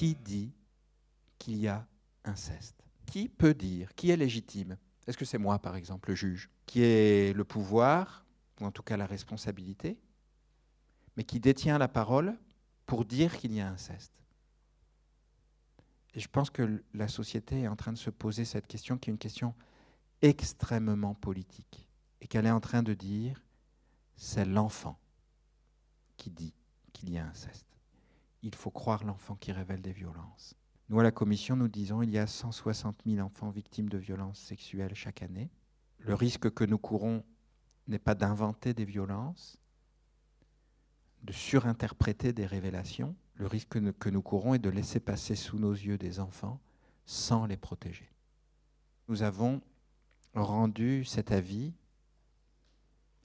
Qui dit qu'il y a inceste Qui peut dire Qui est légitime Est-ce que c'est moi, par exemple, le juge, qui est le pouvoir, ou en tout cas la responsabilité, mais qui détient la parole pour dire qu'il y a inceste Et je pense que la société est en train de se poser cette question, qui est une question extrêmement politique, et qu'elle est en train de dire, c'est l'enfant qui dit qu'il y a inceste il faut croire l'enfant qui révèle des violences. Nous, à la Commission, nous disons il y a 160 000 enfants victimes de violences sexuelles chaque année. Le risque que nous courons n'est pas d'inventer des violences, de surinterpréter des révélations. Le risque que nous courons est de laisser passer sous nos yeux des enfants sans les protéger. Nous avons rendu cet avis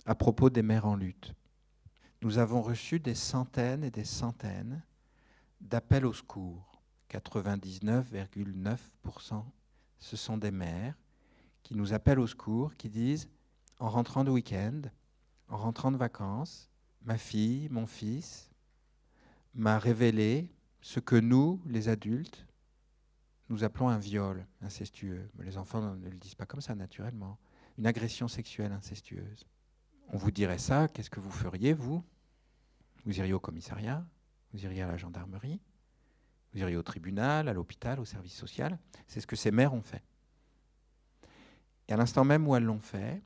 à propos des mères en lutte. Nous avons reçu des centaines et des centaines d'appel au secours. 99,9%, ce sont des mères qui nous appellent au secours, qui disent, en rentrant de week-end, en rentrant de vacances, ma fille, mon fils, m'a révélé ce que nous, les adultes, nous appelons un viol incestueux. Mais les enfants ne le disent pas comme ça naturellement. Une agression sexuelle incestueuse. On vous dirait ça, qu'est-ce que vous feriez, vous Vous iriez au commissariat vous iriez à la gendarmerie, vous iriez au tribunal, à l'hôpital, au service social. C'est ce que ces mères ont fait. Et à l'instant même où elles l'ont fait,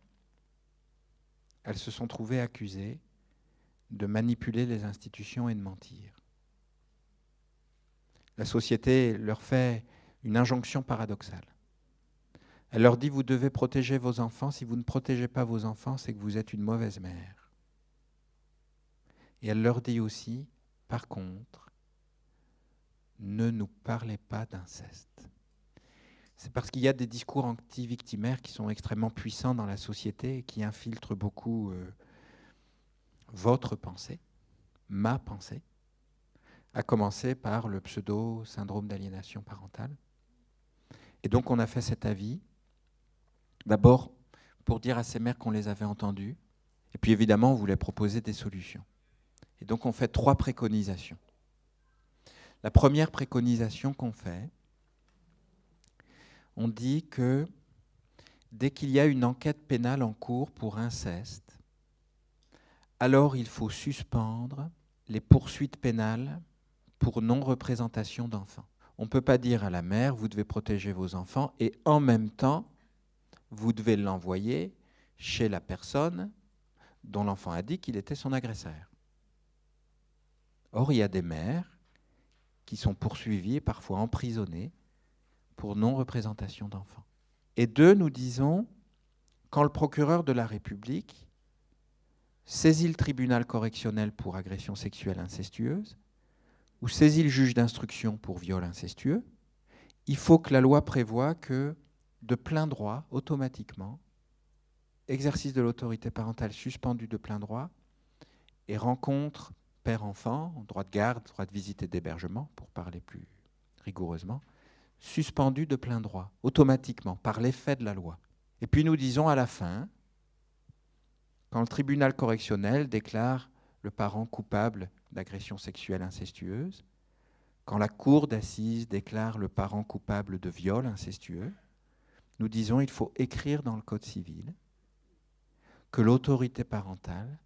elles se sont trouvées accusées de manipuler les institutions et de mentir. La société leur fait une injonction paradoxale. Elle leur dit, vous devez protéger vos enfants, si vous ne protégez pas vos enfants, c'est que vous êtes une mauvaise mère. Et elle leur dit aussi, par contre, ne nous parlez pas d'inceste. C'est parce qu'il y a des discours anti-victimaires qui sont extrêmement puissants dans la société et qui infiltrent beaucoup euh, votre pensée, ma pensée, à commencer par le pseudo-syndrome d'aliénation parentale. Et donc on a fait cet avis, d'abord pour dire à ces mères qu'on les avait entendues, et puis évidemment on voulait proposer des solutions. Et donc on fait trois préconisations. La première préconisation qu'on fait, on dit que dès qu'il y a une enquête pénale en cours pour inceste, alors il faut suspendre les poursuites pénales pour non-représentation d'enfants. On ne peut pas dire à la mère, vous devez protéger vos enfants, et en même temps, vous devez l'envoyer chez la personne dont l'enfant a dit qu'il était son agresseur. Or, il y a des mères qui sont poursuivies et parfois emprisonnées pour non-représentation d'enfants. Et deux, nous disons, quand le procureur de la République saisit le tribunal correctionnel pour agression sexuelle incestueuse ou saisit le juge d'instruction pour viol incestueux, il faut que la loi prévoie que, de plein droit, automatiquement, exercice de l'autorité parentale suspendue de plein droit et rencontre père-enfant, droit de garde, droit de visite et d'hébergement, pour parler plus rigoureusement, suspendu de plein droit, automatiquement, par l'effet de la loi. Et puis nous disons à la fin, quand le tribunal correctionnel déclare le parent coupable d'agression sexuelle incestueuse, quand la cour d'assises déclare le parent coupable de viol incestueux, nous disons il faut écrire dans le Code civil que l'autorité parentale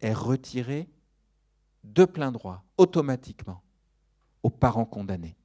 est retirée de plein droit, automatiquement, aux parents condamnés.